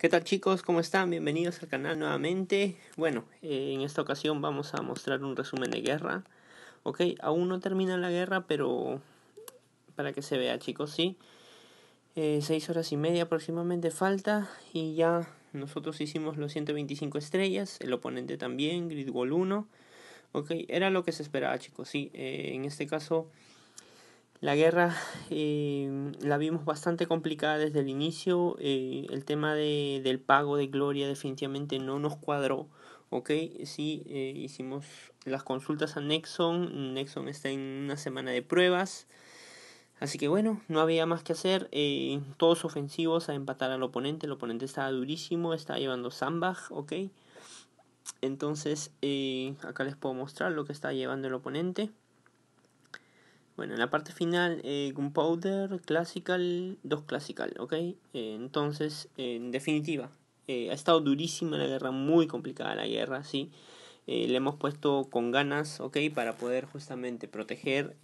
¿Qué tal chicos? ¿Cómo están? Bienvenidos al canal nuevamente. Bueno, eh, en esta ocasión vamos a mostrar un resumen de guerra. Ok, aún no termina la guerra, pero para que se vea chicos, sí. Eh, seis horas y media aproximadamente falta y ya nosotros hicimos los 125 estrellas, el oponente también, Gridwall 1. Ok, era lo que se esperaba chicos, sí. Eh, en este caso la guerra eh, la vimos bastante complicada desde el inicio. Eh, el tema de, del pago de gloria definitivamente no nos cuadró. Ok, sí, eh, hicimos las consultas a Nexon. Nexon está en una semana de pruebas. Así que bueno, no había más que hacer. todos ofensivos a empatar al oponente. El oponente estaba durísimo, está llevando samba ok. Entonces, acá les puedo mostrar lo que está llevando el oponente. Bueno, en la parte final, eh, Gunpowder, Classical, 2 Classical, ¿ok? Eh, entonces, en definitiva, eh, ha estado durísima la guerra, muy complicada la guerra, ¿sí? le hemos puesto con ganas, ¿ok? Para poder justamente proteger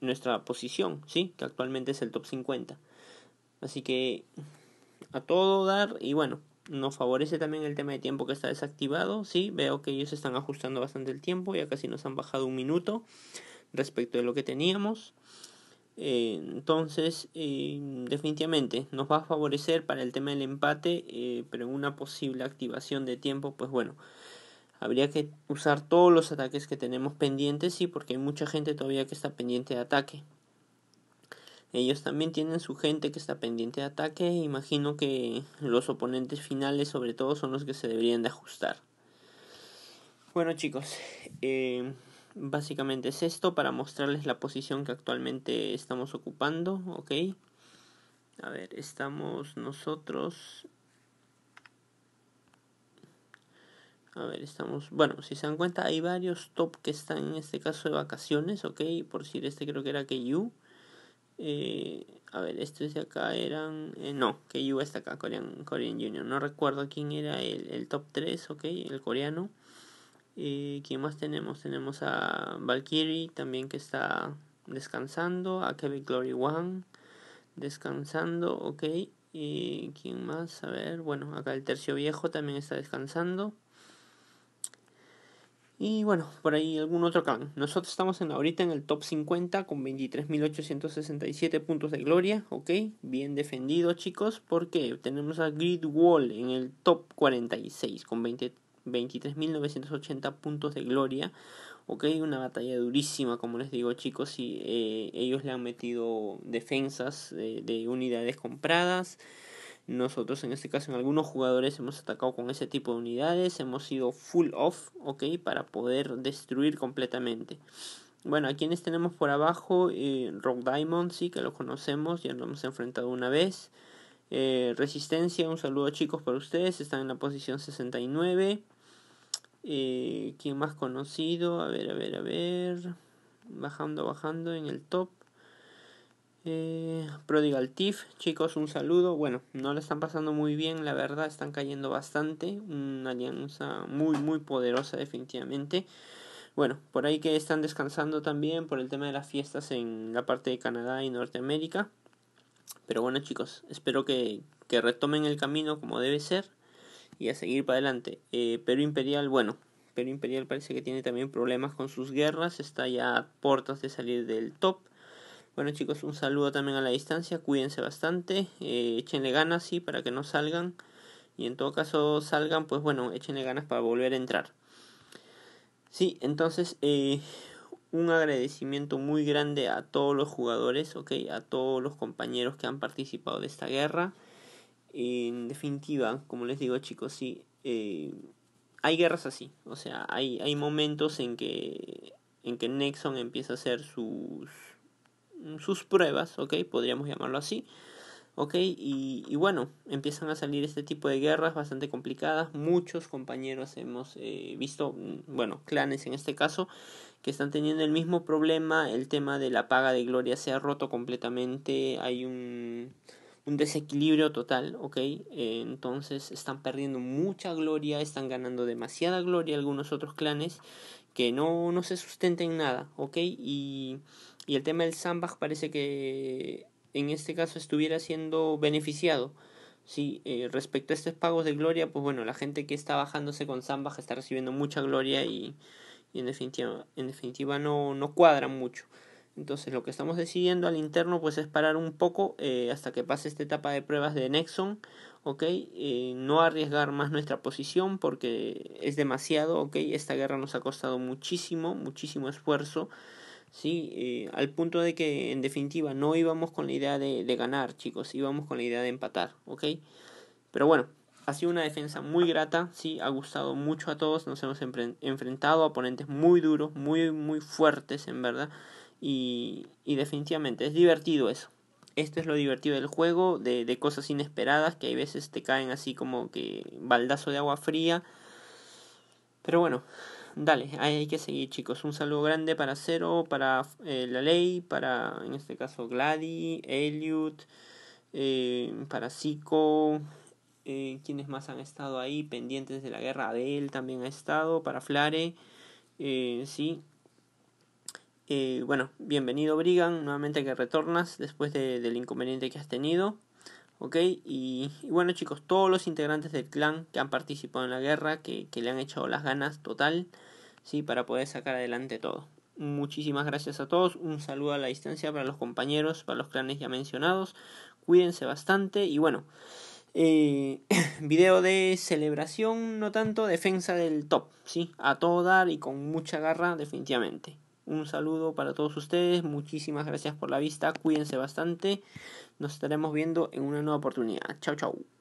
nuestra posición, ¿sí? Que actualmente es el top 50. Así que, a todo dar, y bueno, nos favorece también el tema de tiempo que está desactivado, ¿sí? Veo que ellos están ajustando bastante el tiempo, ya casi nos han bajado un minuto respecto de lo que teníamos. Eh, entonces, eh, definitivamente nos va a favorecer para el tema del empate, eh, pero una posible activación de tiempo, pues bueno, habría que usar todos los ataques que tenemos pendientes, Y porque hay mucha gente todavía que está pendiente de ataque. Ellos también tienen su gente que está pendiente de ataque. Imagino que los oponentes finales, sobre todo, son los que se deberían de ajustar. Bueno, chicos. Básicamente es esto para mostrarles la posición que actualmente estamos ocupando, ¿ok? A ver, estamos nosotros... A ver, estamos... Bueno, si se dan cuenta, hay varios top que están en este caso de vacaciones, ¿ok? Por si este creo que era KU. Eh, a ver, este de acá eran... Eh, no, KU está acá, Korean, Korean Junior. No recuerdo quién era el, el top 3, ¿ok? El coreano y ¿Quién más tenemos? Tenemos a Valkyrie también que está descansando. A Kevin Glory One descansando. Ok. ¿Y quién más? A ver, bueno, acá el tercio viejo también está descansando. Y bueno, por ahí algún otro clan. Nosotros estamos en, ahorita en el top 50 con 23.867 puntos de gloria, ¿ok? Bien defendido chicos, porque tenemos a Gridwall en el top 46 con 23 23.980 puntos de gloria. Ok, una batalla durísima, como les digo chicos, y eh, ellos le han metido defensas eh, de unidades compradas. Nosotros en este caso en algunos jugadores hemos atacado con ese tipo de unidades, hemos sido full off, ok, para poder destruir completamente. Bueno, a quienes tenemos por abajo, eh, Rock Diamond, sí, que lo conocemos, ya lo hemos enfrentado una vez. Resistencia, un saludo chicos para ustedes, están en la posición 69. Eh, ¿Quién más conocido? A ver, a ver, a ver. Bajando, bajando en el top. Eh, Prodigal Tiff, chicos, un saludo. Bueno, no le están pasando muy bien, la verdad, están cayendo bastante. Una alianza muy, muy poderosa, definitivamente. Bueno, por ahí que están descansando también por el tema de las fiestas en la parte de Canadá y Norteamérica. Pero bueno chicos, espero que, retomen el camino como debe ser y a seguir para adelante. Eh, Perú Imperial, bueno, Perú Imperial parece que tiene también problemas con sus guerras, está ya a puertas de salir del top. Bueno chicos, un saludo también a la distancia, cuídense bastante, eh, échenle ganas, sí, para que no salgan. Y en todo caso salgan, pues bueno, échenle ganas para volver a entrar. Sí, entonces eh, un agradecimiento muy grande a todos los jugadores, ok, a todos los compañeros que han participado de esta guerra. En definitiva, como les digo chicos, sí, eh, hay guerras así. O sea, hay, hay momentos en que, en que nexon empieza a hacer sus, sus pruebas, ¿ok? Podríamos llamarlo así. ¿ok? Y, bueno, empiezan a salir este tipo de guerras bastante complicadas. Muchos compañeros hemos eh, visto, bueno, clanes en este caso, que están teniendo el mismo problema. El tema de la paga de gloria se ha roto completamente. Hay un un desequilibrio total, ¿ok? Eh, entonces están perdiendo mucha gloria, están ganando demasiada gloria algunos otros clanes que no, no se sustenten en nada, ¿ok? Y, el tema del Sandbag parece que en este caso estuviera siendo beneficiado. Sí, eh, respecto a estos pagos de gloria, pues bueno, la gente que está bajándose con Sandbag está recibiendo mucha gloria y, en definitiva, en definitiva no, no cuadra mucho. Entonces lo que estamos decidiendo al interno pues es parar un poco eh, hasta que pase esta etapa de pruebas de Nexon, ¿ok? Eh, no arriesgar más nuestra posición porque es demasiado, ¿ok? Esta guerra nos ha costado muchísimo, muchísimo esfuerzo, ¿sí? Eh, al punto de que en definitiva no íbamos con la idea de, ganar, chicos, íbamos con la idea de empatar, ¿ok? Pero bueno, ha sido una defensa muy grata, sí, ha gustado mucho a todos, nos hemos enfrentado a oponentes muy duros, muy, muy fuertes, en verdad. Y, definitivamente es divertido eso. Esto es lo divertido del juego, de, cosas inesperadas que hay veces te caen así como que baldazo de agua fría. Pero bueno, dale, hay que seguir chicos. Un saludo grande para Cero, para eh, La Ley, para en este caso Gladi Elliot, eh, para Zico, eh, quienes más han estado ahí pendientes de la guerra. Abel también ha estado, para Flare, sí. Eh, bueno, bienvenido Brigan, nuevamente que retornas después del inconveniente que has tenido. ¿ok? Y, bueno chicos, todos los integrantes del clan que han participado en la guerra, que, le han echado las ganas total, ¿sí? Para poder sacar adelante todo. Muchísimas gracias a todos, un saludo a la distancia para los compañeros, para los clanes ya mencionados, cuídense bastante y bueno, eh, video de celebración, no tanto defensa del top, ¿sí? A todo dar y con mucha garra definitivamente. Un saludo para todos ustedes, muchísimas gracias por la vista, cuídense bastante, nos estaremos viendo en una nueva oportunidad. Chau chau.